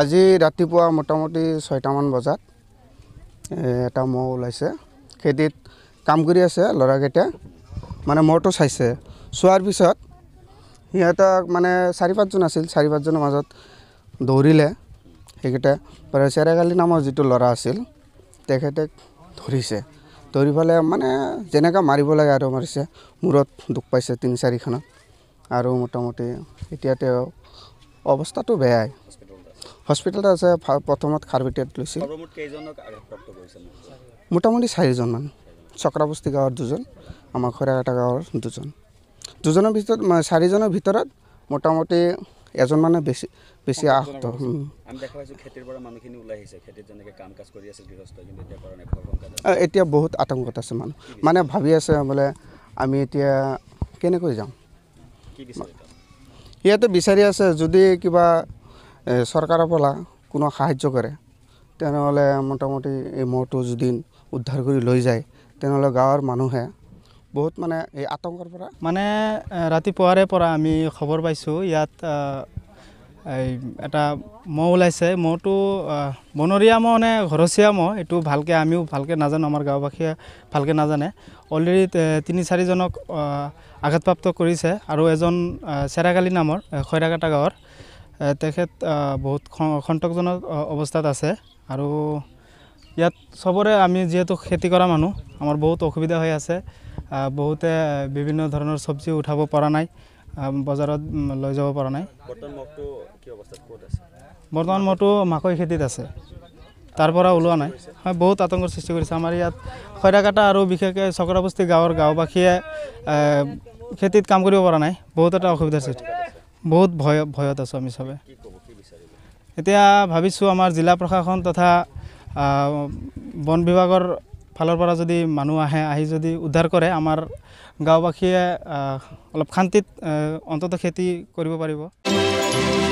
আজি ৰাতিপুৱা মোটামুটি ছয়টামান বজাত এটা মহ ওলাইছে খেতিত কাম কৰি আছে ল'ৰাকেইটা মানে মহটো চাইছে চোৱাৰ পিছত সিহঁতক মানে চাৰি পাঁচজন আছিল চাৰি পাঁচজনৰ মাজত দৌৰিলে সেইকেইটা বাৰু চেৰাগালি নামৰ যিটো ল'ৰা আছিল তেখেতে ধৰিছে ধৰি পেলাই মানে যেনেকৈ মাৰিব লাগে আৰু মাৰিছে মূৰত দুখ পাইছে তিনি চাৰিখনত আৰু মোটামুটি এতিয়া তেওঁ অৱস্থাটো বেয়াই হস্পিটেলত আছে প্ৰথমত খাৰভিটিয়াত লৈছিল মোটামুটি চাৰিজন মানুহ চক্ৰাৱস্তি গাঁৱৰ দুজন আমাৰ খৰাটা গাঁৱৰ দুজন দুজনৰ ভিতৰত চাৰিজনৰ ভিতৰত মোটামুটি এজন মানে বেছি বেছি আহত এতিয়া বহুত আতংকত আছে মানুহ মানে ভাবি আছে বোলে আমি এতিয়া কেনেকৈ যাওঁ ইয়াতে বিচাৰি আছে যদি কিবা চৰকাৰৰ পৰা কোনো সাহাৰ্য কৰে তেনেহ'লে মোটামুটি এই মহটো যদি উদ্ধাৰ কৰি লৈ যায় তেনেহ'লে গাঁৱৰ মানুহে বহুত মানে এই আতংকৰ পৰা মানে ৰাতিপুৱাৰে পৰা আমি খবৰ পাইছোঁ ইয়াত এই এটা মহ ওলাইছে মহটো বনৰীয়া মহ নে ঘৰচীয়া মহ এইটো ভালকৈ আমিও ভালকৈ নাজানো আমাৰ গাঁওবাসীয়ে ভালকৈ নাজানে অলৰেডি তিনি চাৰিজনক আঘাতপ্ৰাপ্ত কৰিছে আৰু এজন চেৰাকালি নামৰ খৈৰাকাটা গাঁৱৰ তেখেত বহুত সন্তোষজনক অৱস্থাত আছে আৰু ইয়াত চবৰে আমি যিহেতু খেতি কৰা মানুহ আমাৰ বহুত অসুবিধা হৈ আছে বহুতে বিভিন্ন ধৰণৰ চব্জি উঠাব পৰা নাই বজাৰত লৈ যাব পৰা নাই বৰ্তমান মইতো মাকৈ খেতিত আছে তাৰ পৰা ওলোৱা নাই হয় বহুত আতংকৰ সৃষ্টি কৰিছে আমাৰ ইয়াত খৈৰাকাটা আৰু বিশেষকৈ চক্ৰাৱস্তি গাঁৱৰ গাঁওবাসীয়ে খেতিত কাম কৰিব পৰা নাই বহুত এটা অসুবিধাৰ সৃষ্টি বহুত ভয় ভয়ত আছোঁ আমি চবে এতিয়া ভাবিছোঁ আমাৰ জিলা প্ৰশাসন তথা বন বিভাগৰ ফালৰ পৰা যদি মানুহ আহে আহি যদি উদ্ধাৰ কৰে আমাৰ গাঁওবাসীয়ে অলপ শান্তিত অন্ততঃ খেতি কৰিব পাৰিব